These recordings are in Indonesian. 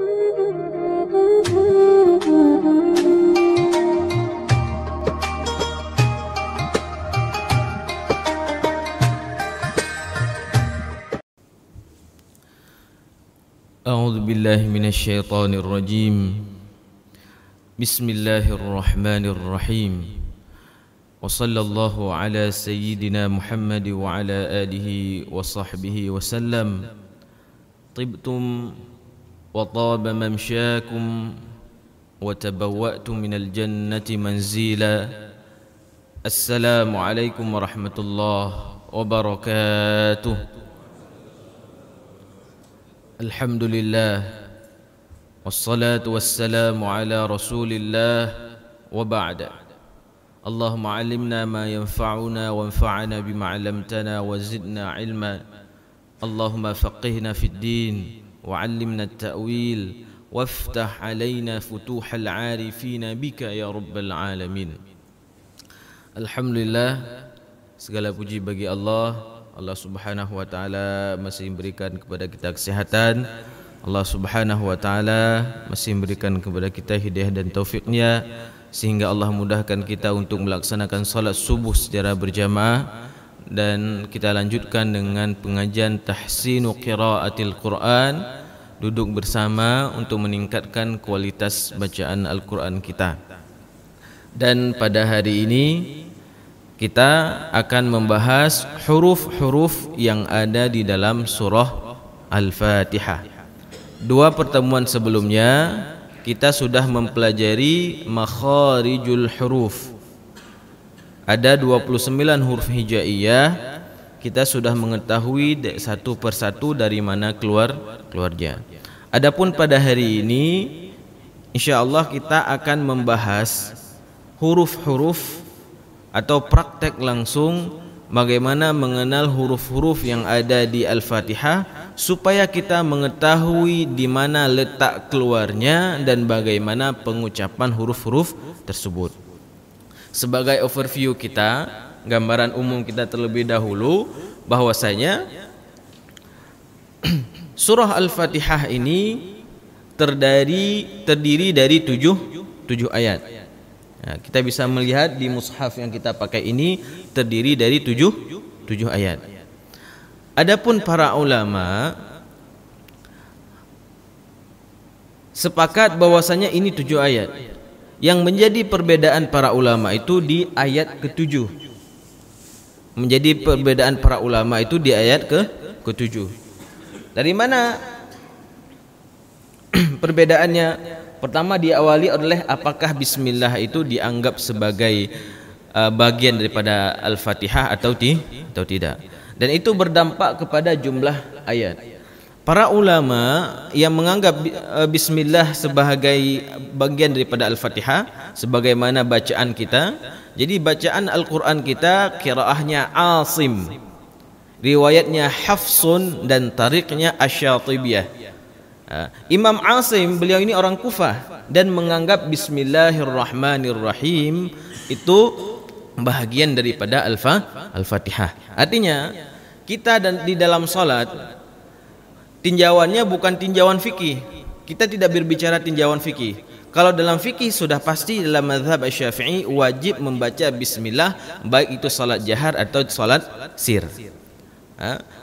أعوذ بالله من الشيطان الرجيم بسم الله الرحمن الرحيم وصلى الله على سيدنا محمد وعلى آله وصحبه وسلم طبتم وطاب ممشاكم وتبوأت من الجنة منزيلا السلام عليكم ورحمة الله وبركاته الحمد لله والصلاة والسلام على رسول الله وبعد اللهم علمنا ما ينفعنا وانفعنا بما علمتنا وزدنا علما اللهم فقهنا في الدين وعلمنا التأويل وافتح علينا فتوح العارفين بك يا رب العالمين الحمد لله segala puji bagi Allah Allah Subhanahu wa taala masih memberikan kepada kita kesihatan Allah Subhanahu wa taala masih memberikan kepada kita hidayah dan taufiknya sehingga Allah mudahkan kita untuk melaksanakan salat subuh secara berjamaah dan kita lanjutkan dengan pengajian tahsinu qiraatil Quran duduk bersama untuk meningkatkan kualitas bacaan Al-Quran kita dan pada hari ini kita akan membahas huruf-huruf yang ada di dalam surah Al-Fatihah dua pertemuan sebelumnya kita sudah mempelajari makharijul huruf ada 29 huruf hijaiyah. Kita sudah mengetahui satu persatu dari mana keluar keluarnya. Adapun pada hari ini insyaallah kita akan membahas huruf-huruf atau praktek langsung bagaimana mengenal huruf-huruf yang ada di Al-Fatihah supaya kita mengetahui di mana letak keluarnya dan bagaimana pengucapan huruf-huruf tersebut sebagai overview kita, gambaran umum kita terlebih dahulu bahwasanya surah Al-Fatihah ini terdiri dari tujuh tujuh ayat. Nah, kita bisa melihat di mushaf yang kita pakai ini terdiri dari tujuh tujuh ayat. Adapun para ulama sepakat bahwasanya ini tujuh ayat. Yang menjadi perbedaan para ulama itu di ayat ketujuh. Menjadi perbedaan para ulama itu di ayat ke ketujuh. Dari mana perbedaannya? Pertama diawali oleh apakah bismillah itu dianggap sebagai uh, bagian daripada Al-Fatihah atau ti atau tidak. Dan itu berdampak kepada jumlah ayat. Para ulama yang menganggap eh, bismillah sebagai bagian daripada Al-Fatihah sebagaimana bacaan kita. Jadi bacaan Al-Qur'an kita kiraahnya Asim. Riwayatnya Hafsun dan tariknya Asy-Syatibiyah. Eh, Imam Asim beliau ini orang Kufah dan menganggap bismillahirrahmanirrahim itu bahagian daripada Al-Fatihah. Artinya kita dan di dalam salat tinjauannya bukan tinjauan fikih. Kita tidak berbicara tinjauan fikih. Kalau dalam fikih sudah pasti dalam mazhab Syafi'i wajib membaca bismillah baik itu salat jahar atau salat sir.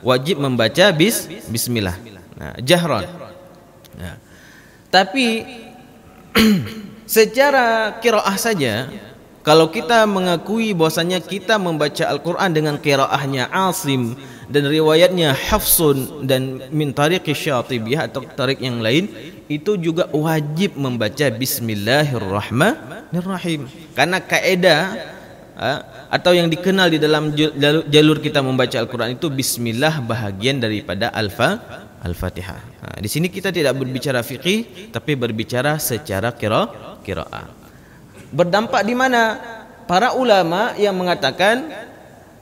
Wajib membaca bis bismillah. Nah, jahron. Nah. Tapi secara kiroah saja kalau kita mengakui bahwasanya kita membaca Al-Quran dengan kiroahnya Asim dan riwayatnya Hafsun dan min tariqi Syatibiyah ha, atau tariq yang lain itu juga wajib membaca bismillahirrahmanirrahim karena kaedah ha, atau yang dikenal di dalam jalur kita membaca Al-Qur'an itu bismillah bahagian daripada alfa Al-Fatihah. Ha, di sini kita tidak berbicara fikih tapi berbicara secara kira kira. Berdampak di mana? Para ulama yang mengatakan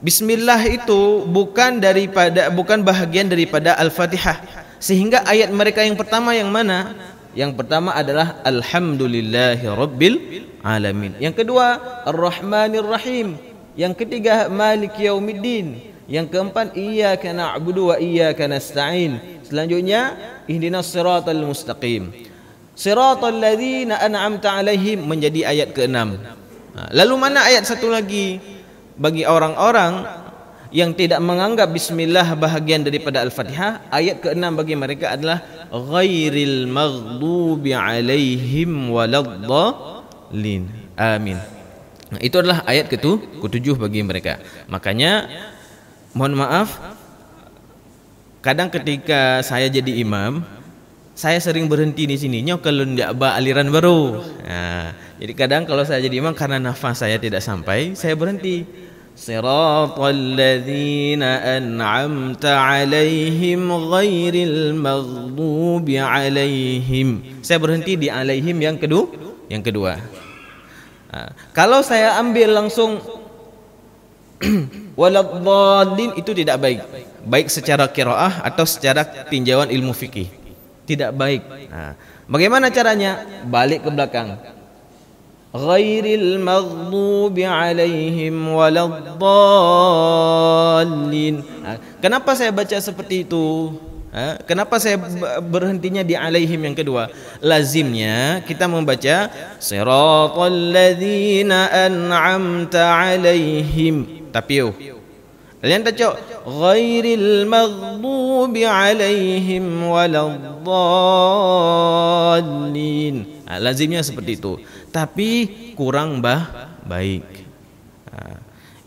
Bismillah itu bukan daripada bukan bahagian daripada Al-Fatihah. Sehingga ayat mereka yang pertama yang mana? Yang pertama adalah Alhamdulillahirabbil alamin. Yang kedua Ar-Rahmanir Rahim. Yang ketiga Malik Yaumiddin. Yang keempat Iyyaka na'budu wa iyyaka nasta'in. Selanjutnya Ihdinas siratal mustaqim. Siratal ladzina an'amta 'alaihim menjadi ayat keenam. Ha, lalu mana ayat satu lagi? bagi orang-orang yang tidak menganggap bismillah bahagian daripada al-fatihah ayat ke-6 bagi mereka adalah ghairil maghdubi alaihim waladdallin amin nah, itu adalah ayat ke-7 ke bagi mereka makanya mohon maaf kadang ketika saya jadi imam saya sering berhenti di sini sininya kalau tidak aliran baru. Nah, jadi kadang kalau saya jadi imam karena nafas saya tidak sampai, saya berhenti. Siratal ladzina an'amta 'alaihim ghairil maghdubi 'alaihim. Saya berhenti di 'alaihim yang kedua, yang kedua. Nah, kalau saya ambil langsung waladhdallin itu tidak baik. Baik secara qiraah atau secara tinjauan ilmu fikih. tidak baik. Nah, ha. bagaimana caranya? Balik ke belakang. Ghairil maghdubi alaihim waladdallin. Ha. Kenapa saya baca seperti itu? Ha. Kenapa saya berhentinya di alaihim yang kedua? Lazimnya kita membaca siratal ladzina an'amta alaihim. Tapi yuk. Oh, Kalian tak cok Ghairil maghdubi alaihim waladdallin nah, Lazimnya seperti itu Tapi kurang bah baik nah,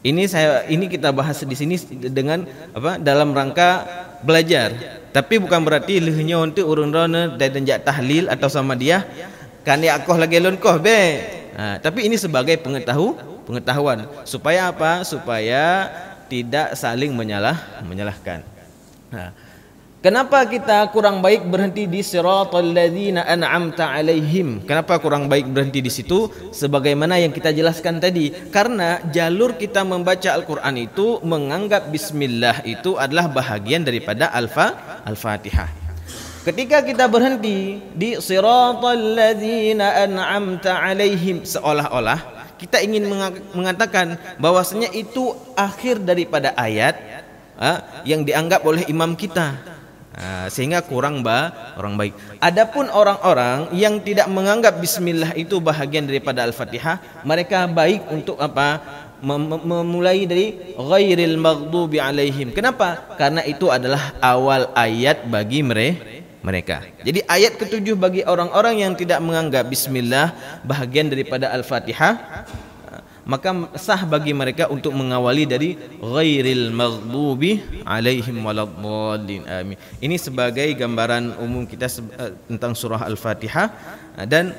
Ini saya ini kita bahas di sini dengan apa dalam rangka belajar Tapi bukan berarti lehnya untuk urun rana dan tahlil atau sama dia Kan ya akoh lagi lon koh be nah, Tapi ini sebagai pengetahu pengetahuan supaya apa supaya tidak saling menyalah menyalahkan. Nah, kenapa kita kurang baik berhenti di siratal ladzina an'amta alaihim? Kenapa kurang baik berhenti di situ? Sebagaimana yang kita jelaskan tadi, karena jalur kita membaca Al-Qur'an itu menganggap bismillah itu adalah bahagian daripada alfa al-Fatihah. Ketika kita berhenti di siratal ladzina an'amta alaihim seolah-olah kita ingin mengatakan bahwasanya itu akhir daripada ayat ah, yang dianggap oleh imam kita. Ah, sehingga kurang ba orang baik. Adapun orang-orang yang tidak menganggap bismillah itu bahagian daripada Al-Fatihah, mereka baik untuk apa? memulai dari ghairil maghdubi alaihim. Kenapa? Karena itu adalah awal ayat bagi mereka mereka. Jadi ayat ketujuh bagi orang-orang yang tidak menganggap bismillah bahagian daripada al-Fatihah maka sah bagi mereka untuk mengawali dari ghairil maghdubi alaihim waladdallin amin. Ini sebagai gambaran umum kita eh, tentang surah al-Fatihah dan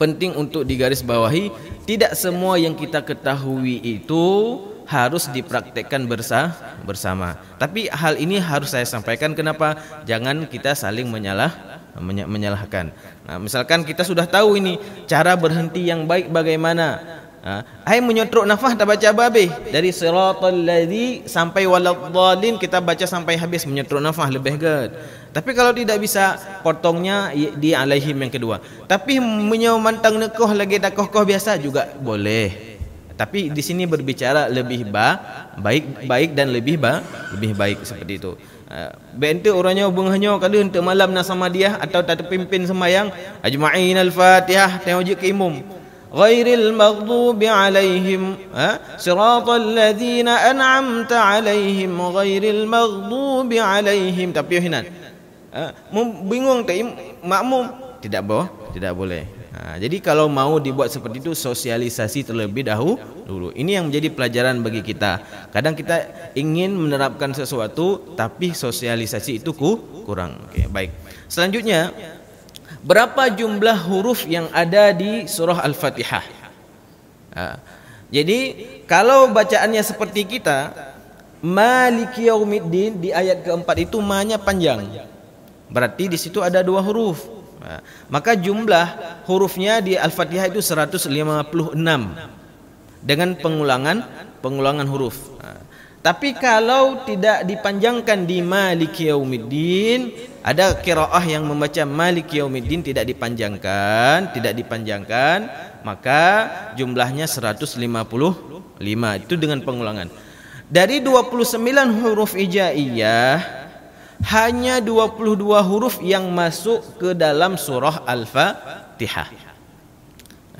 penting untuk digarisbawahi tidak semua yang kita ketahui itu harus dipraktekkan bersah bersama. Tapi hal ini harus saya sampaikan kenapa? Jangan kita saling menyalah menyalahkan. Nah, misalkan kita sudah tahu ini cara berhenti yang baik bagaimana. Ayo menyotrok nafas tak baca babi dari siratal ladzi sampai waladhdallin kita baca sampai habis menyotrok nafas lebih good. Tapi kalau tidak bisa potongnya di alaihim yang kedua. Tapi menyemantang nekoh lagi takoh koh biasa juga boleh. tapi di sini berbicara lebih ba, baik baik dan lebih ba, lebih baik seperti itu. Eh, Bentuk orangnya hubung kalau untuk malam nak sama dia atau tak pimpin semayang ajma'in al-fatihah tengok je imum. Ghairil maghdubi alaihim ha? Siratul ladhina an'amta alaihim Ghairil maghdubi alaihim Tapi Yohinan ha? Bingung tak makmum? Tidak boleh Tidak boleh Nah, jadi kalau mau dibuat seperti itu sosialisasi terlebih dahulu dulu. Ini yang menjadi pelajaran bagi kita. Kadang kita ingin menerapkan sesuatu tapi sosialisasi itu ku, kurang. Oke, baik. Selanjutnya berapa jumlah huruf yang ada di surah Al-Fatihah? Nah, jadi kalau bacaannya seperti kita Maliki yaumiddin di ayat keempat itu ma-nya panjang. Berarti di situ ada dua huruf. Nah, maka jumlah hurufnya di Al-Fatihah itu 156 dengan pengulangan pengulangan huruf. Nah, tapi kalau tidak dipanjangkan di Maliki Yaumiddin, ada kiraah yang membaca Malik Yaumiddin tidak dipanjangkan, tidak dipanjangkan, maka jumlahnya 155 itu dengan pengulangan. Dari 29 huruf ijaiyah hanya 22 huruf yang masuk ke dalam surah Al-Fatihah.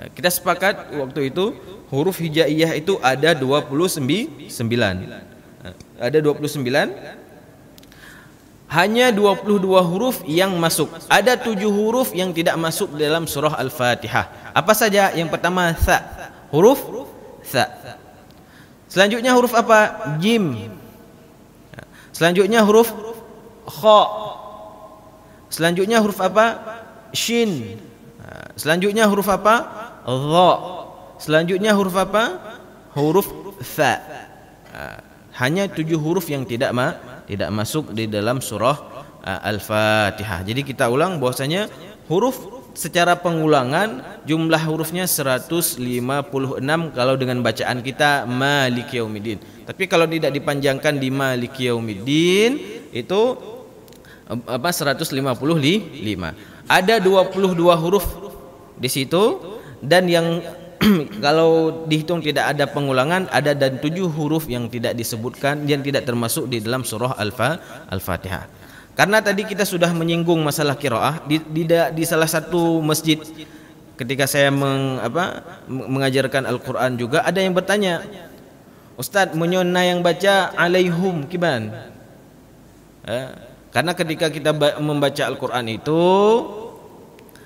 Nah, kita sepakat waktu itu huruf hijaiyah itu ada 29. Nah, ada 29. Hanya 22 huruf yang masuk. Ada 7 huruf yang tidak masuk dalam surah Al-Fatihah. Apa saja? Yang pertama sa Huruf sa. Selanjutnya huruf apa? Jim. Nah, selanjutnya huruf kha. Selanjutnya huruf apa? Shin. Selanjutnya huruf apa? Dha. Selanjutnya huruf apa? Huruf fa. Hanya tujuh huruf yang tidak ma tidak masuk di dalam surah Al-Fatihah. Jadi kita ulang bahwasanya huruf secara pengulangan jumlah hurufnya 156 kalau dengan bacaan kita Malik Yaumiddin. Tapi kalau tidak dipanjangkan di Malik Yaumiddin itu apa 155. Ada 22 huruf di situ dan yang kalau dihitung tidak ada pengulangan ada dan tujuh huruf yang tidak disebutkan yang tidak termasuk di dalam surah Al-Fatihah. Karena tadi kita sudah menyinggung masalah kiroah di, di, di salah satu masjid ketika saya meng, apa, mengajarkan Al-Quran juga ada yang bertanya Ustadz menyona yang baca alaihum kiban eh, karena ketika kita membaca Al-Qur'an itu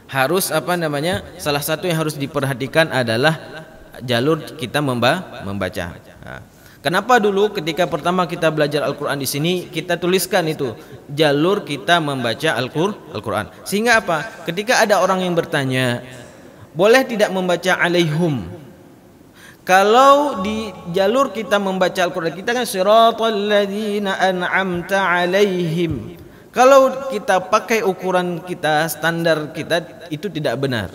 harus apa namanya? Salah satu yang harus diperhatikan adalah jalur kita memba membaca. Nah, kenapa dulu ketika pertama kita belajar Al-Qur'an di sini kita tuliskan itu jalur kita membaca Al-Qur'an. Sehingga apa? Ketika ada orang yang bertanya, boleh tidak membaca alaihum kalau di jalur kita membaca Al-Quran kita kan siratal ladzina an'amta alaihim. Kalau kita pakai ukuran kita, standar kita itu tidak benar.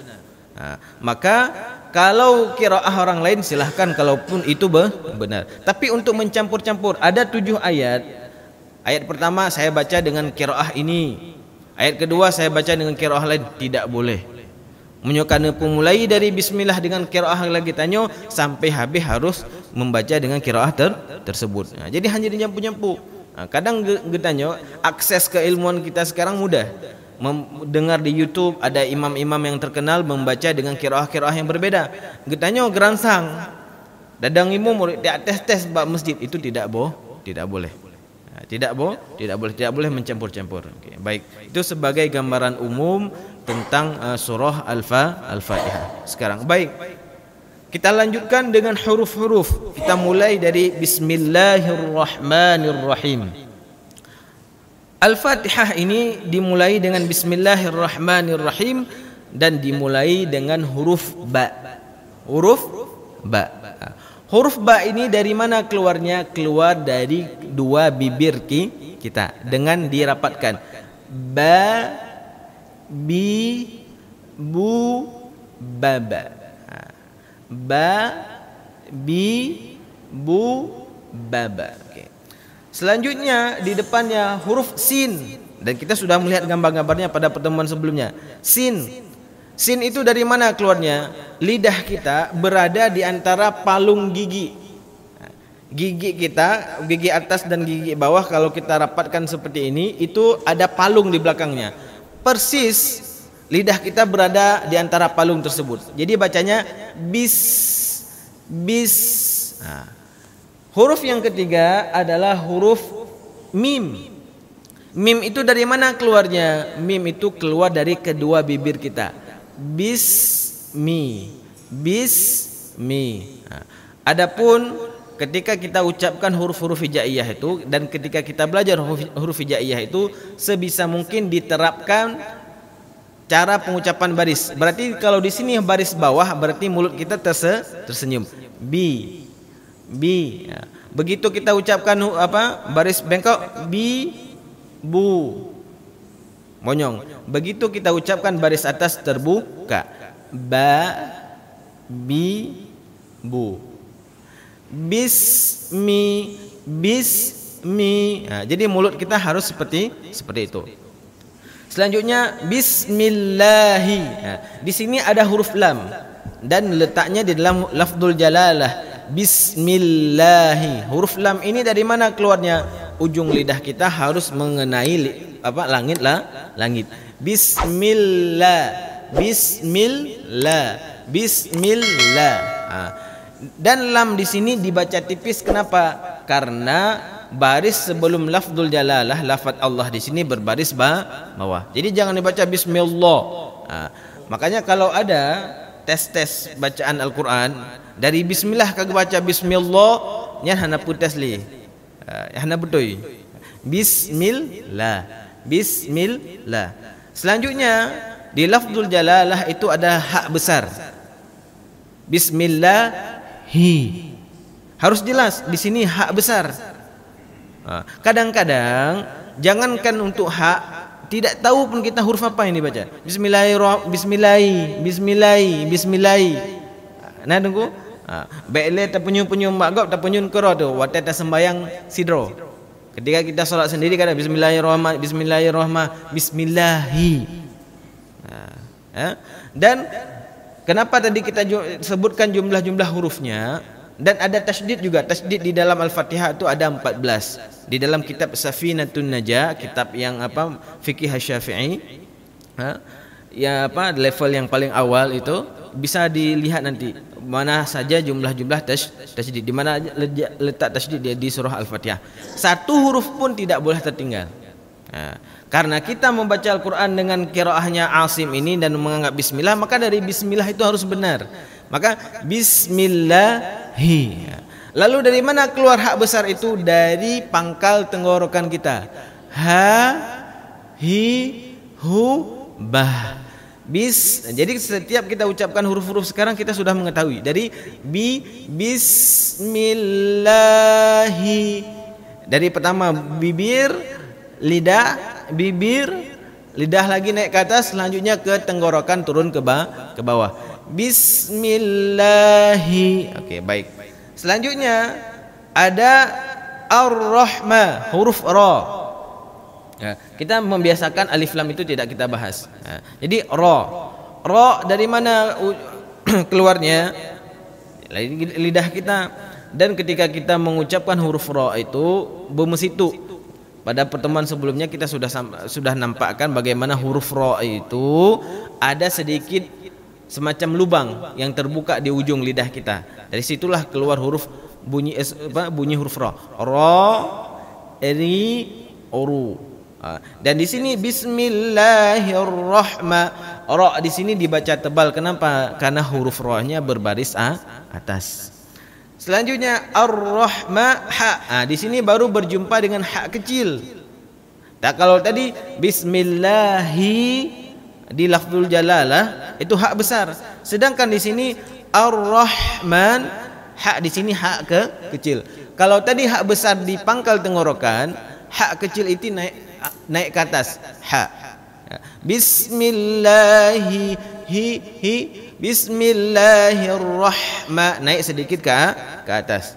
Nah, maka kalau kiraah orang lain silahkan kalaupun itu benar. Tapi untuk mencampur-campur ada tujuh ayat. Ayat pertama saya baca dengan kiraah ini. Ayat kedua saya baca dengan kiraah lain tidak boleh. Menyokana pun mulai dari bismillah dengan kiraah lagi tanya sampai habis harus membaca dengan kiraah ter tersebut. Ha, jadi hanya dinyampu-nyampu. Ha, kadang tanya akses ke ilmuan kita sekarang mudah. Mem dengar di YouTube ada imam-imam yang terkenal membaca dengan kiraah-kiraah yang berbeda. tanya geransang. Dadang imam murid di atas tes bab masjid itu tidak boh, tidak boleh. Ha, tidak boh, tidak boleh, tidak boleh mencampur-campur. Okay, baik. Itu sebagai gambaran umum tentang uh, surah Al-Fa, Al-Fatihah. Sekarang baik. Kita lanjutkan dengan huruf-huruf. Kita mulai dari Bismillahirrahmanirrahim. Al-Fatihah ini dimulai dengan Bismillahirrahmanirrahim dan dimulai dengan huruf ba. Huruf ba. Huruf ba ini dari mana keluarnya? Keluar dari dua bibir ki kita dengan dirapatkan. Ba bi bu baba ba bi bu baba okay. selanjutnya di depannya huruf sin dan kita sudah melihat gambar-gambarnya pada pertemuan sebelumnya sin sin itu dari mana keluarnya lidah kita berada di antara palung gigi gigi kita gigi atas dan gigi bawah kalau kita rapatkan seperti ini itu ada palung di belakangnya persis lidah kita berada di antara palung tersebut. Jadi bacanya bis bis. Nah. Huruf yang ketiga adalah huruf mim. Mim itu dari mana keluarnya? Mim itu keluar dari kedua bibir kita. Bismi. Bismi. Nah, adapun ketika kita ucapkan huruf-huruf hijaiyah itu dan ketika kita belajar huruf, huruf hijaiyah itu sebisa mungkin diterapkan cara pengucapan baris. Berarti kalau di sini baris bawah berarti mulut kita terse, tersenyum. B bi. Ya. Begitu kita ucapkan apa? Baris bengkok B bu monyong. Begitu kita ucapkan baris atas terbuka ba bi bu bismi bismi. Nah, jadi mulut kita harus seperti seperti itu. Selanjutnya bismillahi. Nah, di sini ada huruf lam dan letaknya di dalam lafdul jalalah. Bismillahi. Huruf lam ini dari mana keluarnya? Ujung lidah kita harus mengenai li, apa langit lah langit. Bismillah. Bismillah. Bismillah. Ah, dan lam di sini dibaca tipis kenapa? Karena baris sebelum lafdul jalalah lafat Allah di sini berbaris ba bawah. Jadi jangan dibaca bismillah. Nah, makanya kalau ada tes-tes bacaan Al-Qur'an dari bismillah ke baca bismillah nya hana putas li. Hana betul. Bismillah. Bismillah. Selanjutnya di lafzul jalalah itu ada hak besar. Bismillah hi. Harus jelas di sini hak besar. Ah, kadang-kadang jangankan untuk hak tidak tahu pun kita huruf apa yang dibaca. Bismillahirrahmanirrahim. Bismillahirrahmanirrahim. Bismillahirrahmanirrahim. Bismillahirrahmanirrahim. Nah tunggu. tak ah, Baiklah terpenyum-penyum tak terpenyum kera tu. Watai tak sembayang sidro. Ketika kita solat sendiri kata Bismillahirrahmanirrahim. Bismillahirrahmanirrahim. Bismillahi. Ah, eh? Dan Kenapa tadi kita sebutkan jumlah-jumlah hurufnya dan ada tasdid juga. Tasdid di dalam Al-Fatihah itu ada 14. Di dalam kitab Safinatun Najah, kitab yang apa fikih Syafi'i. Ha? Ya apa level yang paling awal itu bisa dilihat nanti mana saja jumlah-jumlah tas, tasdid di mana letak tasdid di surah Al-Fatihah. Satu huruf pun tidak boleh tertinggal. Ha. Karena kita membaca Al-Quran dengan kiroahnya Asim ini dan menganggap Bismillah, maka dari Bismillah itu harus benar. Maka Bismillahi. Lalu dari mana keluar hak besar itu? Dari pangkal tenggorokan kita. Ha, hi, hu, bah. Bis. Jadi setiap kita ucapkan huruf-huruf sekarang kita sudah mengetahui. Dari bi bismillahi. Dari pertama bibir, lidah, bibir, lidah lagi naik ke atas, selanjutnya ke tenggorokan turun ke, ba ke bawah. Bismillahi. Oke, okay, baik. Selanjutnya ada ar rohmah huruf ra. Ya, kita membiasakan alif lam itu tidak kita bahas. Ya, jadi ra. Ra dari mana keluarnya? Lidah kita. Dan ketika kita mengucapkan huruf ra itu situ pada pertemuan sebelumnya kita sudah sudah nampakkan bagaimana huruf ro itu ada sedikit semacam lubang yang terbuka di ujung lidah kita. Dari situlah keluar huruf bunyi apa, bunyi huruf ro. Ro, ri, oru. Ah, dan di sini Bismillahirrahmanirrahim. Ro di sini dibaca tebal. Kenapa? Karena huruf rohnya berbaris a atas. Selanjutnya ar-rahma ha. Nah, di sini baru berjumpa dengan hak kecil. Nah, kalau tadi bismillahi di lafzul jalalah itu hak besar. Sedangkan di sini ar-rahman hak di sini hak ke kecil. Kalau tadi hak besar di pangkal tenggorokan, hak kecil itu naik naik ke atas. Ha. Bismillahi hi hi Bismillahirrahmanirrahim. Naik sedikit ke, ke atas.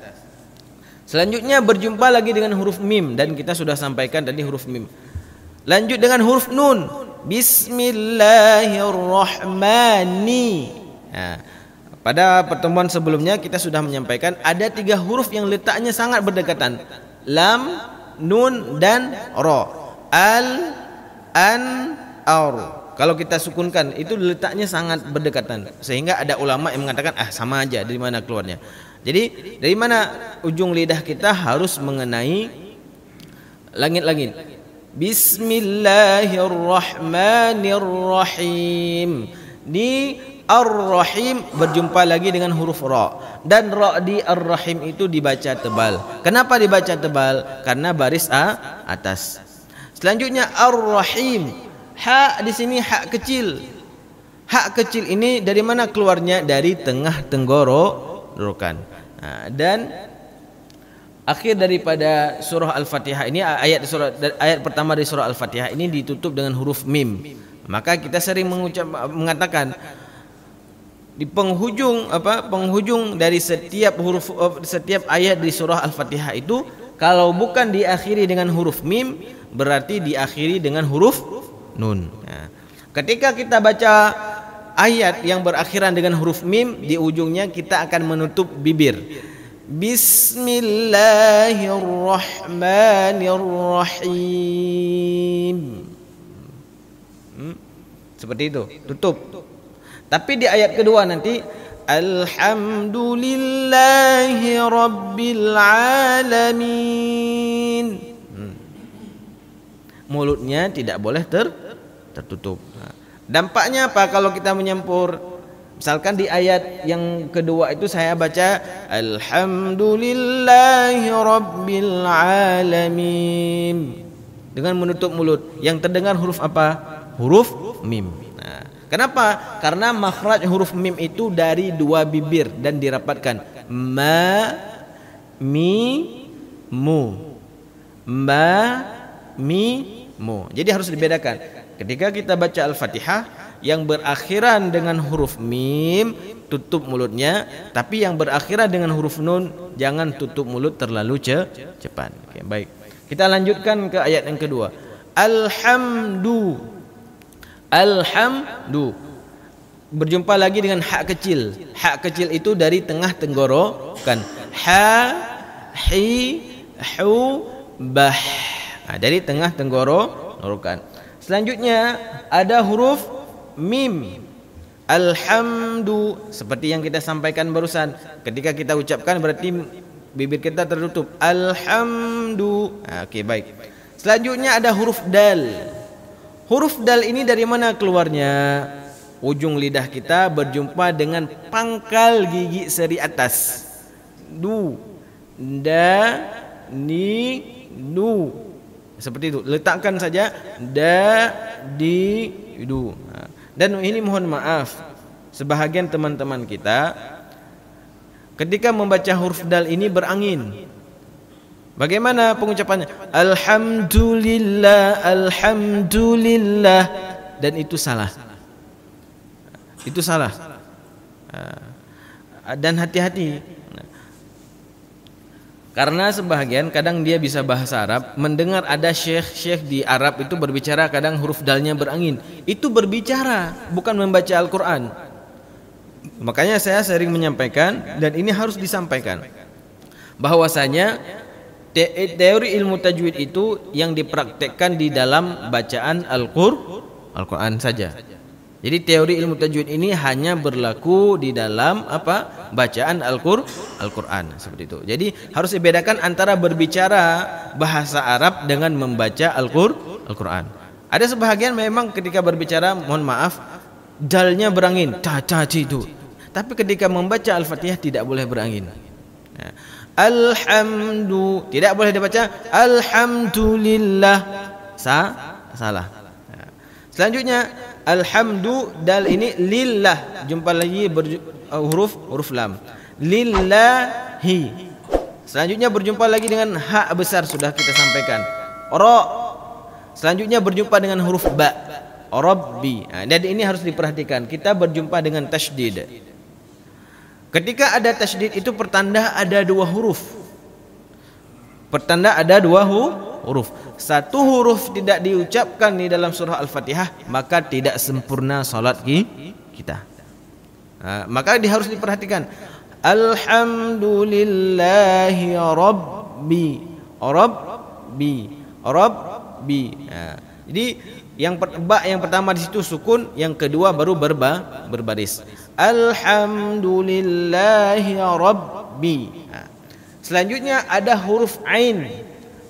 Selanjutnya berjumpa lagi dengan huruf mim dan kita sudah sampaikan tadi huruf mim. Lanjut dengan huruf nun. Bismillahirrahmani. Nah, pada pertemuan sebelumnya kita sudah menyampaikan ada tiga huruf yang letaknya sangat berdekatan. Lam, nun dan ro. Al, an, ar. Kalau kita sukunkan itu letaknya sangat berdekatan sehingga ada ulama yang mengatakan ah sama aja dari mana keluarnya. Jadi dari mana ujung lidah kita harus mengenai langit-langit. Bismillahirrahmanirrahim. Di Ar-Rahim berjumpa lagi dengan huruf ra dan ra di Ar-Rahim itu dibaca tebal. Kenapa dibaca tebal? Karena baris a atas. Selanjutnya Ar-Rahim Hak di sini hak kecil. Hak kecil ini dari mana keluarnya? Dari tengah tenggorokan. Nah, dan akhir daripada surah Al-Fatihah ini ayat surah ayat pertama dari surah Al-Fatihah ini ditutup dengan huruf mim. Maka kita sering mengucap mengatakan di penghujung apa penghujung dari setiap huruf eh, setiap ayat di surah Al-Fatihah itu kalau bukan diakhiri dengan huruf mim berarti diakhiri dengan huruf nun. Nah, ketika kita baca ayat yang berakhiran dengan huruf mim di ujungnya kita akan menutup bibir. Bismillahirrahmanirrahim. Hmm? Seperti itu, tutup. Tapi di ayat kedua nanti Alhamdulillahi Rabbil Alamin hmm. mulutnya tidak boleh ter tertutup. Nah, dampaknya apa kalau kita menyempur Misalkan di ayat yang kedua itu saya baca Alhamdulillahi Rabbil Alamin Dengan menutup mulut Yang terdengar huruf apa? Huruf mim nah, Kenapa? Karena makhraj huruf mim itu dari dua bibir dan dirapatkan Ma Mi Mu Ma Mi Mu Jadi harus dibedakan Ketika kita baca Al-Fatihah yang berakhiran dengan huruf mim, tutup mulutnya, tapi yang berakhiran dengan huruf nun jangan tutup mulut terlalu ce cepat. Oke, baik. Kita lanjutkan ke ayat yang kedua. Alhamdu. Alhamdu. Berjumpa lagi dengan hak kecil. Hak kecil itu dari tengah tenggorokan. Ha hi hu bah. Nah, dari tengah tenggorokan. Selanjutnya ada huruf mim. Alhamdu seperti yang kita sampaikan barusan. Ketika kita ucapkan berarti bibir kita tertutup. Alhamdu. Ah, oke, baik. Selanjutnya ada huruf dal. Huruf dal ini dari mana keluarnya? Ujung lidah kita berjumpa dengan pangkal gigi seri atas. Du, da, ni, nu. Seperti itu. Letakkan saja da di du. Nah. Dan ini mohon maaf sebahagian teman-teman kita ketika membaca huruf dal ini berangin. Bagaimana pengucapannya? Alhamdulillah, alhamdulillah dan itu salah. Itu salah. Nah. Dan hati-hati karena sebahagian kadang dia bisa bahasa Arab, mendengar ada syekh-syekh di Arab itu berbicara kadang huruf dalnya berangin. Itu berbicara, bukan membaca Al-Qur'an. Makanya saya sering menyampaikan dan ini harus disampaikan bahwasanya teori ilmu tajwid itu yang dipraktekkan di dalam bacaan Al-Qur'an Al saja. Jadi teori ilmu tajwid ini hanya berlaku di dalam apa? bacaan Al-Qur'an -Qur, Al seperti itu. Jadi harus dibedakan antara berbicara bahasa Arab dengan membaca Al-Qur'an. -Qur, Al Ada sebahagian memang ketika berbicara mohon maaf dalnya berangin, ta ta itu. Tapi ketika membaca Al-Fatihah tidak boleh berangin. Nah. Alhamdu tidak boleh dibaca alhamdulillah. Sa salah. Selanjutnya alhamdu dal ini lillah. Jumpa lagi uh, huruf huruf lam. Lillahi. Selanjutnya berjumpa lagi dengan hak besar sudah kita sampaikan. Ro. Selanjutnya berjumpa dengan huruf ba. Rabbi. Nah, dan ini harus diperhatikan. Kita berjumpa dengan tasydid. Ketika ada tasydid itu pertanda ada dua huruf. Pertanda ada dua huruf huruf. Satu huruf tidak diucapkan di dalam surah Al-Fatihah, maka tidak sempurna salat kita. Nah, maka dia harus diperhatikan. Alhamdulillahi Rabbi. Rabbi. Rabbi. Nah, jadi yang ba yang pertama di situ sukun, yang kedua baru berba berbaris. Alhamdulillahi Rabbi. selanjutnya ada huruf ain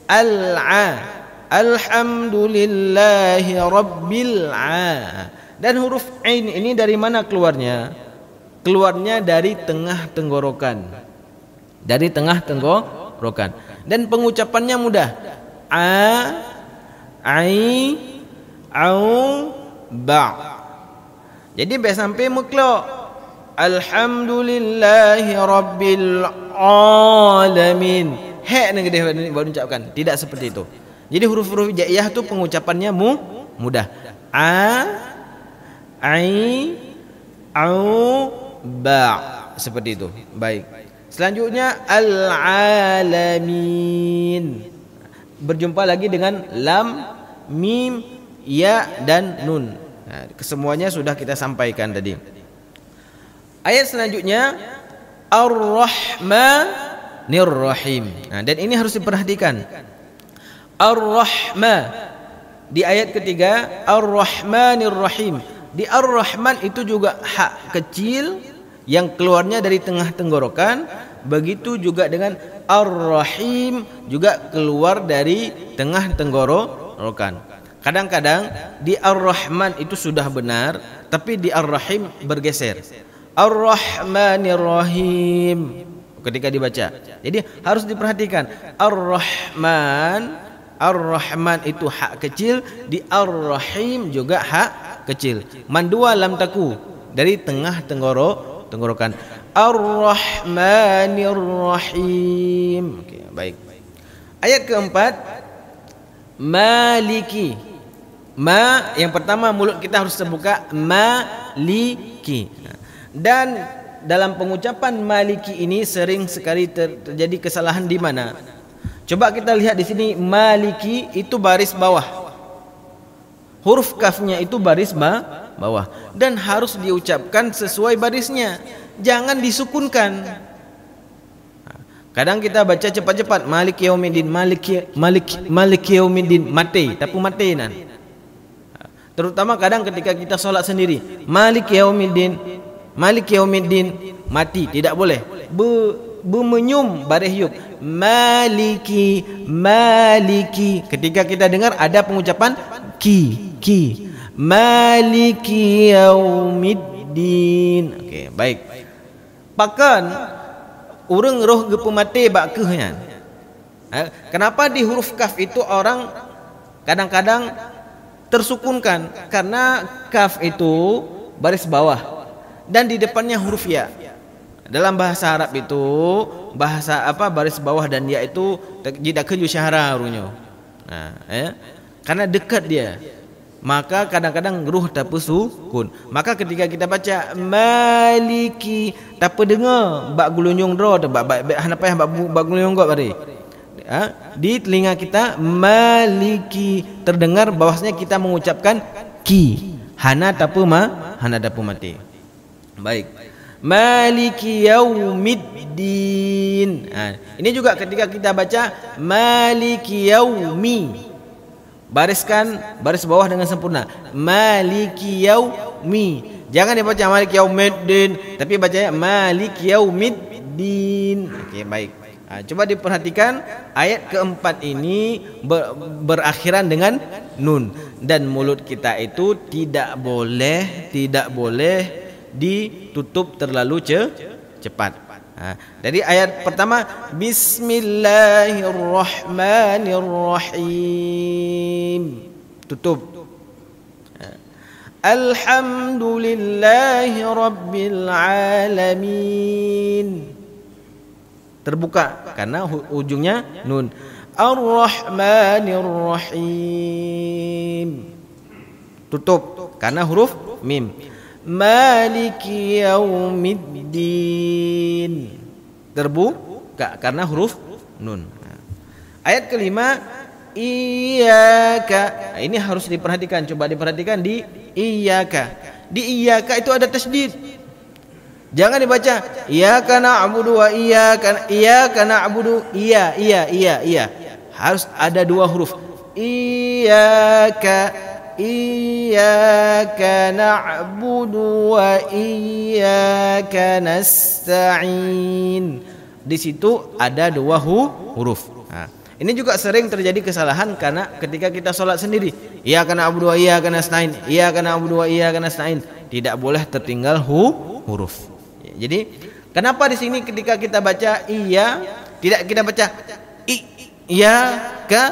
al-a Alhamdulillahi Rabbil A. Dan huruf Ain ini dari mana keluarnya? Keluarnya dari tengah tenggorokan. Dari tengah tenggorokan. Dan pengucapannya mudah. A, Ai, Au, Ba. Jadi B sampai muklo. Alhamdulillahi Rabbil Alamin he yang gede baru ucapkan. Tidak seperti itu. Jadi huruf-huruf jaiyah itu pengucapannya mu mudah. A, ai, au, ba. Seperti itu. Baik. Selanjutnya al-alamin. Berjumpa lagi dengan lam, mim, ya dan nun. Nah, kesemuanya sudah kita sampaikan tadi. Ayat selanjutnya ar-rahman Rahim. Nah, dan ini harus diperhatikan. Ar-Rahma di ayat ketiga Ar-Rahmanir Rahim. Di Ar-Rahman itu juga hak kecil yang keluarnya dari tengah tenggorokan, begitu juga dengan Ar-Rahim juga keluar dari tengah tenggorokan. Kadang-kadang di Ar-Rahman itu sudah benar, tapi di Ar-Rahim bergeser. Ar-Rahmanir Rahim ketika dibaca. Jadi harus diperhatikan Ar-Rahman Ar-Rahman itu hak kecil di Ar-Rahim juga hak kecil. Mandua lam taku dari tengah tenggorok tenggorokan. Ar-Rahmanir Rahim. Okay, baik. Ayat keempat Maliki. Ma yang pertama mulut kita harus terbuka Maliki. Dan dalam pengucapan maliki ini sering sekali ter terjadi kesalahan di mana? Coba kita lihat di sini maliki itu baris bawah. Huruf kafnya itu baris ba bawah dan harus diucapkan sesuai barisnya. Jangan disukunkan. Kadang kita baca cepat-cepat Malik Yaumiddin Malik Malik Malik Yaumiddin mati tapi mati nan. Terutama kadang ketika kita solat sendiri Malik Yaumiddin Malik yaumiddin mati tidak boleh. Be, bermenyum baris Maliki maliki. Ketika kita dengar ada pengucapan ki ki. Maliki yaumiddin. Okey, baik. Pakan orang roh gepu mati bak kehnya. Kenapa di huruf kaf itu orang kadang-kadang tersukunkan karena kaf itu baris bawah dan di depannya huruf ya. Dalam bahasa Arab itu bahasa apa baris bawah dan ya itu tidak keju syahara runyo. Nah, ha, eh? Ya. Karena dekat dia. Maka kadang-kadang ruh tapi sukun. Maka ketika kita baca maliki tapi dengar bak gulunyung ro bak bak apa yang bak bak gulunyung kok bari. Ha? Di telinga kita maliki terdengar bahwasanya kita mengucapkan ki. Hana tapi ma hana tapi mati. Baik. Maliki yaumiddin. Ha. Ini juga ketika kita baca Maliki yaumi. Bariskan baris bawah dengan sempurna. Maliki yaumi. Jangan dibaca Maliki yaumiddin, tapi baca Maliki yaumiddin. Okey, baik. Ha, cuba diperhatikan ayat keempat ini ber, berakhiran dengan nun dan mulut kita itu tidak boleh tidak boleh ditutup terlalu ce cepat. Jadi ayat pertama Bismillahirrahmanirrahim tutup. Alhamdulillahirobbilalamin Terbuka Karena ujungnya Nun ar Tutup Karena huruf Mim Maliki yaumiddin. Terbuka karena huruf nun. Ayat kelima iya Nah, ini harus diperhatikan. Coba diperhatikan di kah? Di kah itu ada tasdid. Jangan dibaca iya Iyaka na'budu wa iya karena na'budu iya iya iya iya. Harus ada dua huruf. Iyaka إياك نعبد وإياك نستعين di situ ada dua huruf nah, ini juga sering terjadi kesalahan karena ketika kita sholat sendiri iya karena abu dua iya karena senain iya karena abu dua iya karena senain tidak boleh tertinggal hu huruf jadi kenapa di sini ketika kita baca iya tidak kita baca i iya ke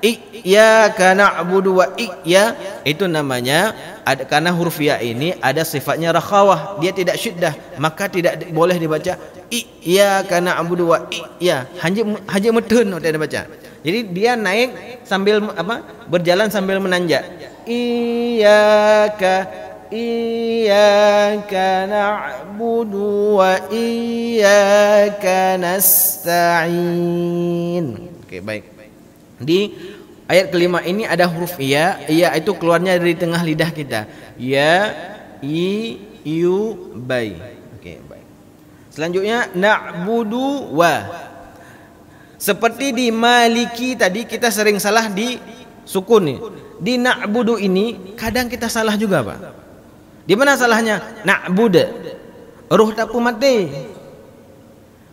Iyyaka na'budu wa iyya itu namanya ada karena huruf ya ini ada sifatnya rakhawah, dia tidak syiddah, maka tidak boleh dibaca iyyaka na'budu wa iyya. haji haji meten tidak dibaca. Jadi dia naik sambil apa? berjalan sambil menanjak. Iyyaka إياك iya karena نستعين. Oke, okay, baik. Di ayat kelima ini ada huruf ya. Ya itu keluarnya dari tengah lidah kita. Ya, i, yu, bai. Oke, okay, baik. Selanjutnya na'budu wa. Seperti di maliki tadi kita sering salah di sukun nih. Di na'budu ini kadang kita salah juga, Pak. Di mana salahnya? Na'budu. Ruh tak mati.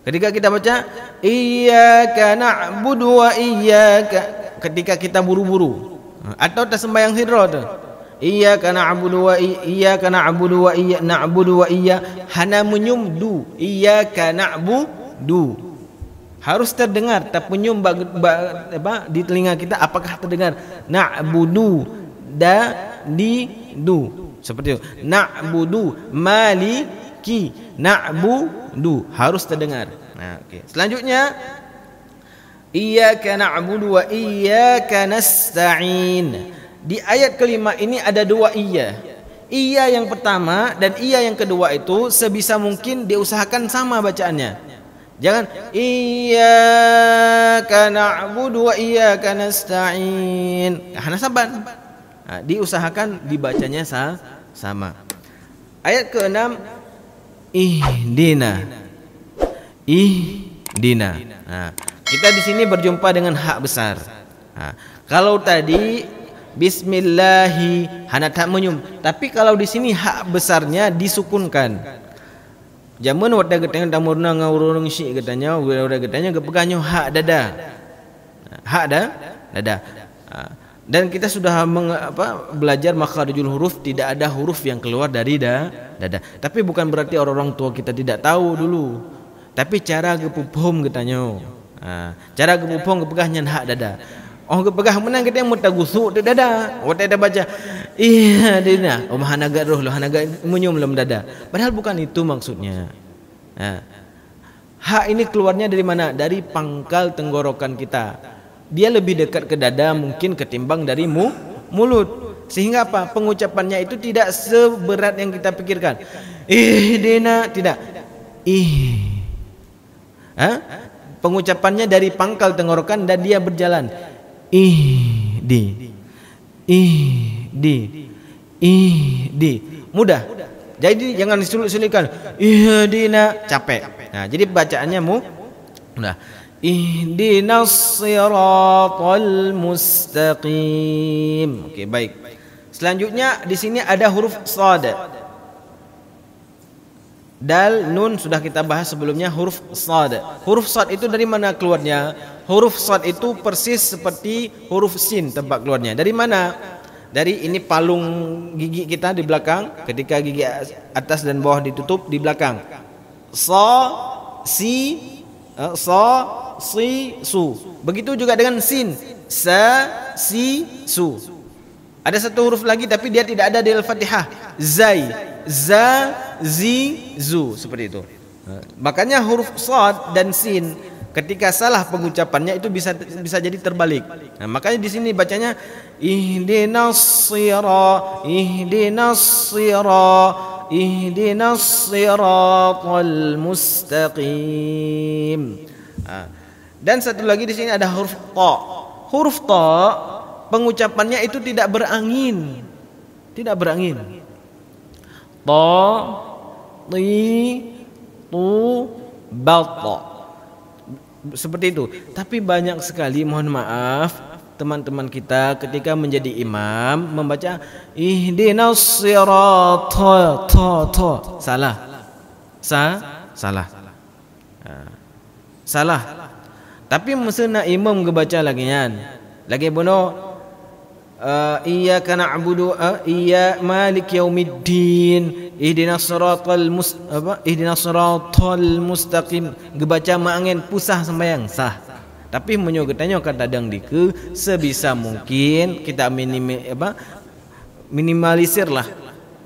Ketika kita baca Iyaka na'budu wa iyaka Ketika kita buru-buru Atau tersembayang hidro tu Iyaka na'budu wa iyaka na'budu wa iyaka na'budu wa iyaka Hana menyum du Iyaka na'budu harus terdengar tak bag, apa, di telinga kita apakah terdengar na'budu da di du seperti itu na'budu maliki na'budu du harus terdengar. Nah, okay. Selanjutnya Iyyaka na'budu wa iyyaka nasta'in. Di ayat kelima ini ada dua iya. Iya yang pertama dan iya yang kedua itu sebisa mungkin diusahakan sama bacaannya. Jangan iyyaka na'budu wa iyyaka nasta'in. Nah, karena saban. Nah, diusahakan dibacanya sama. Ayat keenam ih ihdina ihdina nah, kita di sini berjumpa dengan hak besar nah, kalau tadi Bismillahi hana tak menyum tapi kalau di sini hak besarnya disukunkan jamun wada getanya tamurna ngaurung si getanya wada getanya gepeganyo hak dada nah, hak da dada, dada. Nah, dan kita sudah meng, apa, belajar makharijul huruf tidak ada huruf yang keluar dari da, dada tapi bukan berarti orang-orang tua kita tidak tahu dulu tapi cara gepupuhum katanya nah, cara gepupuhum kepegahnya hak dada Oh kepegah menang kita mau tagusu di dada. waktu oh, ada baca. Iya dina. Oh mahanaga roh lo hanaga munyum lem dada. Padahal bukan itu maksudnya. Hak ini keluarnya dari mana? Dari pangkal tenggorokan kita dia lebih dekat ke dada mungkin ketimbang dari mu, mulut. Sehingga apa? Pengucapannya itu tidak seberat yang kita pikirkan. dina tidak. Ih. Hah? Pengucapannya dari pangkal tenggorokan dan dia berjalan. Ih di. Ih di. Ih di. Mudah. Jadi jangan sulit sulitkan dina capek. Nah, jadi bacaannya mu. Nah, Ihdinas siratal mustaqim. Oke, okay, baik. Selanjutnya di sini ada huruf sad. Dal, nun sudah kita bahas sebelumnya huruf sad. Huruf sad itu dari mana keluarnya? Huruf sad itu persis seperti huruf sin tempat keluarnya. Dari mana? Dari ini palung gigi kita di belakang ketika gigi atas dan bawah ditutup di belakang. So, si, eh, so, si su. Begitu juga dengan sin, sa si su. Ada satu huruf lagi tapi dia tidak ada di Al-Fatihah. Zai, za, zi, zu seperti itu. Makanya huruf sad dan sin ketika salah pengucapannya itu bisa bisa jadi terbalik. Nah, makanya di sini bacanya ihdinas sira ihdinas sira ihdinas siratal mustaqim. Dan satu lagi di sini ada huruf to. Huruf to pengucapannya itu tidak berangin. Tidak berangin. To, ti, tu, balto. Seperti itu. Tapi banyak sekali mohon maaf teman-teman kita ketika menjadi imam membaca ihdinas sirata to to salah sa salah ah. salah, salah. Tapi mesti nak imam ke baca lagi kan. Lagi pun oh, uh, iya kana abudu uh, iya malik yaumiddin ihdinas siratal mus apa ihdinas siratal mustaqim gebaca maangin pusah sembahyang sah tapi menyo ketanyo kan tadang dike sebisa mungkin kita minim apa minimalisirlah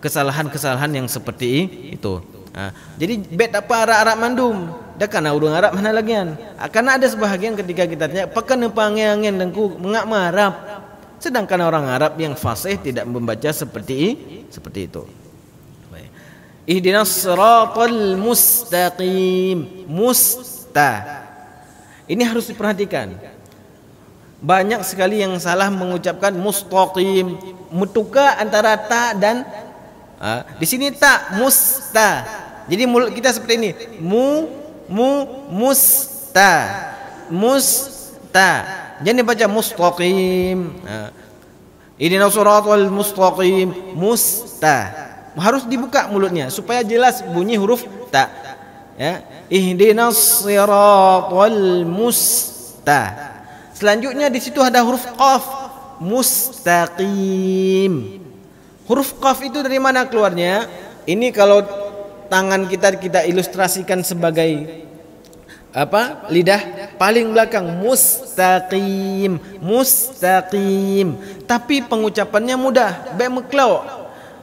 kesalahan-kesalahan yang seperti itu. Ha. Jadi bet apa arak-arak mandum. Dah kena kan urung Arab mana lagi kan? Karena ada sebahagian ketika kita tanya, "Pakan pangiangen dengku mengak marap?" Sedangkan orang Arab yang fasih tidak membaca seperti seperti itu. Ihdinas siratal mustaqim. Musta. Ini harus diperhatikan. Banyak sekali yang salah mengucapkan mustaqim. Mutuka antara ta dan di sini tak musta. Jadi mulut kita seperti ini. Mu mu musta. Musta. jadi baca mustaqim. Nah. Ini nasuratul mustaqim. Musta. Harus dibuka mulutnya supaya jelas bunyi huruf ta. Ya. Ihdinas siratal musta. Selanjutnya di situ ada huruf qaf. Mustaqim. Huruf qaf itu dari mana keluarnya? Ini kalau tangan kita kita ilustrasikan sebagai apa lidah paling belakang mustaqim mustaqim tapi pengucapannya mudah bemeklau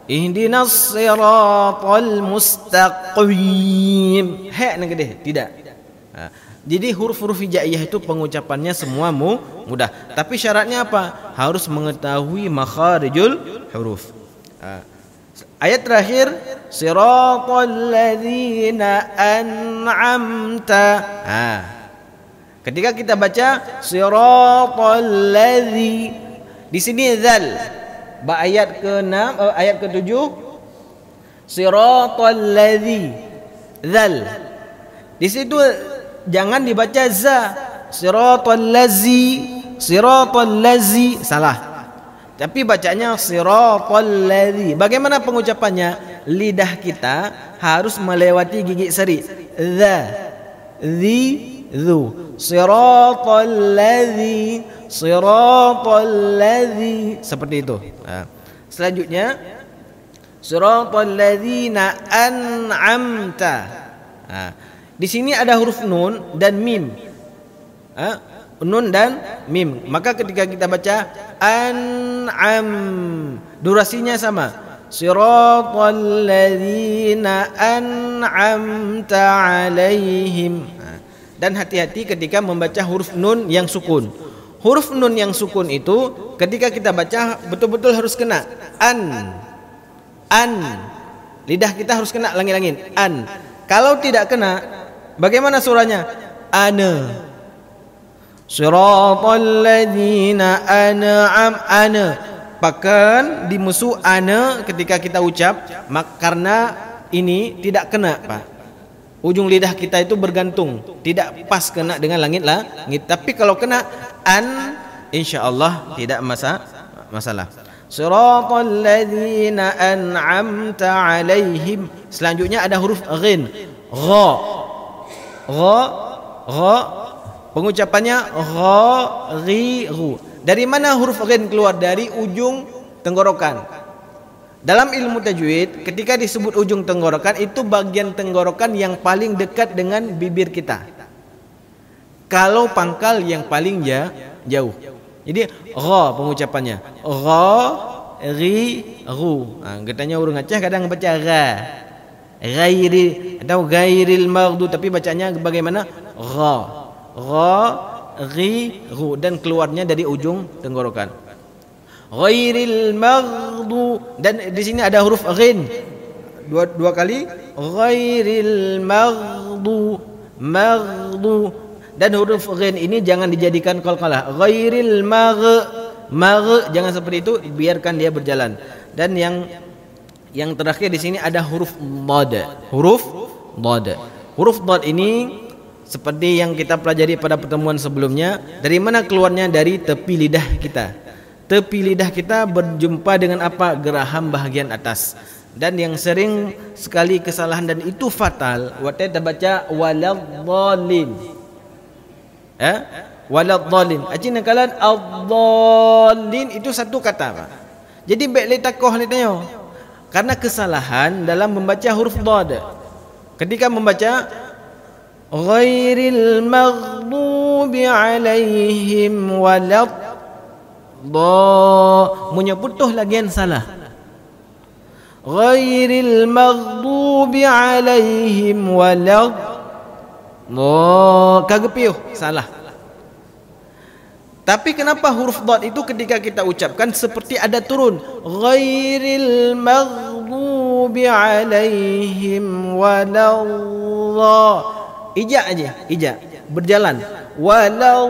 ihdinas siratal mustaqim he nang gede tidak jadi huruf-huruf hijaiyah itu pengucapannya semua mudah tapi syaratnya apa harus mengetahui makharijul huruf ayat terakhir Siratul ladzina an'amta ha ketika kita baca Siratul ladzi di sini zal ayat ke-6 ayat ke-7 Siratul ladzi zal di situ jangan dibaca za Siratul ladzi Siratul ladzi salah Tapi bacanya siratal ladzi. Bagaimana pengucapannya? Lidah kita harus melewati gigi seri. The dzi, dzu. Siratal ladzi, siratal ladzi. Seperti itu. Selanjutnya siratal ladzina an'amta. Nah. Di sini ada huruf nun dan mim. Nah nun dan mim. Maka ketika kita baca an'am durasinya sama. Siratal ladzina an'amta 'alaihim. Nah, dan hati-hati ketika membaca huruf nun yang sukun. Huruf nun yang sukun itu ketika kita baca betul-betul harus kena an an lidah kita harus kena langit-langit an. Kalau tidak kena bagaimana suratnya? Ana Siratul ladhina an'am ana Bahkan di musuh ana ketika kita ucap mak Karena ini tidak kena Pak Ujung lidah kita itu bergantung Tidak pas kena dengan langit lah Tapi kalau kena an InsyaAllah tidak masa masalah Siratul ladhina an'amta alaihim Selanjutnya ada huruf ghin Gha Gha Gha Pengucapannya ghariru. Dari mana huruf ghin keluar? Dari ujung tenggorokan. Dalam ilmu tajwid, ketika disebut ujung tenggorokan itu bagian tenggorokan yang paling dekat dengan bibir kita. Kalau pangkal yang paling ja, jauh. Jadi gha pengucapannya. Gha ri ru. Nah, katanya urung Aceh kadang baca ra. Gairi atau gairil maghdu tapi bacanya bagaimana? Gha ri, ghiru dan keluarnya dari ujung tenggorokan ghairil maghdu dan di sini ada huruf ghin dua dua kali ghairil maghdu maghdu dan huruf ghin ini jangan dijadikan qalqalah ghairil magh magh jangan seperti itu biarkan dia berjalan dan yang yang terakhir di sini ada huruf dhad huruf dhad huruf dhad ini seperti yang kita pelajari pada pertemuan sebelumnya dari mana keluarnya dari tepi lidah kita tepi lidah kita berjumpa dengan apa geraham bahagian atas dan yang sering sekali kesalahan dan itu fatal waktu kita baca waladhdallin eh, eh? waladhdallin aji ah, nakalan adhdallin itu satu kata Pak jadi baik letak koh letanya karena kesalahan dalam membaca huruf dhad ketika membaca غير المغضوب عليهم ولا Munyo butuh lagian salah Ghairil maghdubi alaihim walad Lo kagepiyuh salah tapi kenapa huruf dot itu ketika kita ucapkan seperti ada turun ghairil maghdubi alaihim waladhdallin Ijak aja, ijak. Berjalan. Walau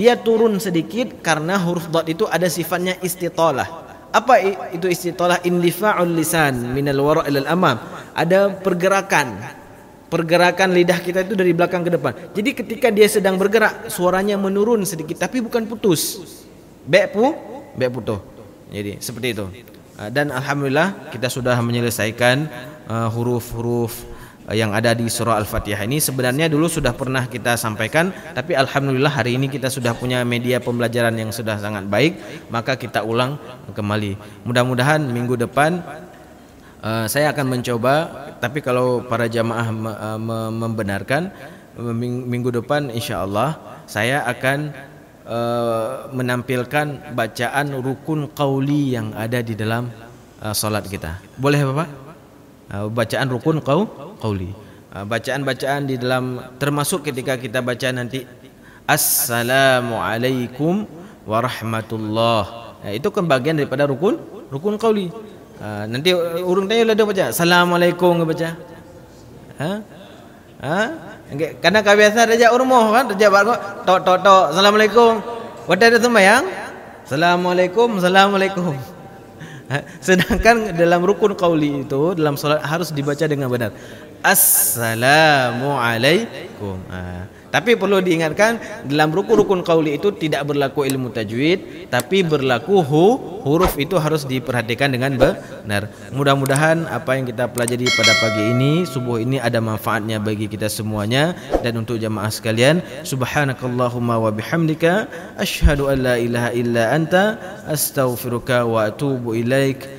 Dia turun sedikit karena huruf dot itu ada sifatnya istitolah. Apa itu istitolah? Indifa'ul lisan minal wara' ilal amam. Ada pergerakan. Pergerakan lidah kita itu dari belakang ke depan. Jadi ketika dia sedang bergerak, suaranya menurun sedikit. Tapi bukan putus. Bek pu, bek putuh. Jadi seperti itu. Ah, dan Alhamdulillah kita sudah menyelesaikan ah, huruf-huruf uh, Eh, yang ada di surah Al-Fatihah ini sebenarnya dulu sudah pernah kita sampaikan tapi alhamdulillah hari ini kita sudah punya media pembelajaran yang sudah sangat baik maka kita ulang kembali. Mudah-mudahan minggu depan uh, saya akan mencoba tapi kalau para jamaah me eh, membenarkan minggu depan insya Allah saya akan uh, menampilkan bacaan rukun qauli yang ada di dalam uh, salat kita. Boleh Bapak? Uh, bacaan rukun qauli qawli ah, Bacaan-bacaan di dalam Termasuk ketika kita baca nanti Assalamualaikum Warahmatullahi Itu kan bagian daripada rukun Rukun qawli ah, Nanti urung tanya lah dia baca Assalamualaikum dia baca Ha? Ha? Okay. Karena kebiasaan raja urmoh kan raja bangun tok tok tok assalamualaikum. Wadah ada semua yang Assalamualaikum assalamualaikum. Sedangkan dalam rukun kauli itu dalam solat harus dibaca dengan benar. Assalamualaikum. Ha. Ah. Tapi perlu diingatkan dalam rukun-rukun qauli itu tidak berlaku ilmu tajwid, tapi berlaku hu, huruf itu harus diperhatikan dengan benar. Mudah-mudahan apa yang kita pelajari pada pagi ini, subuh ini ada manfaatnya bagi kita semuanya dan untuk jamaah sekalian. Subhanakallahumma wa bihamdika asyhadu an la ilaha illa anta astaghfiruka wa atubu ilaika.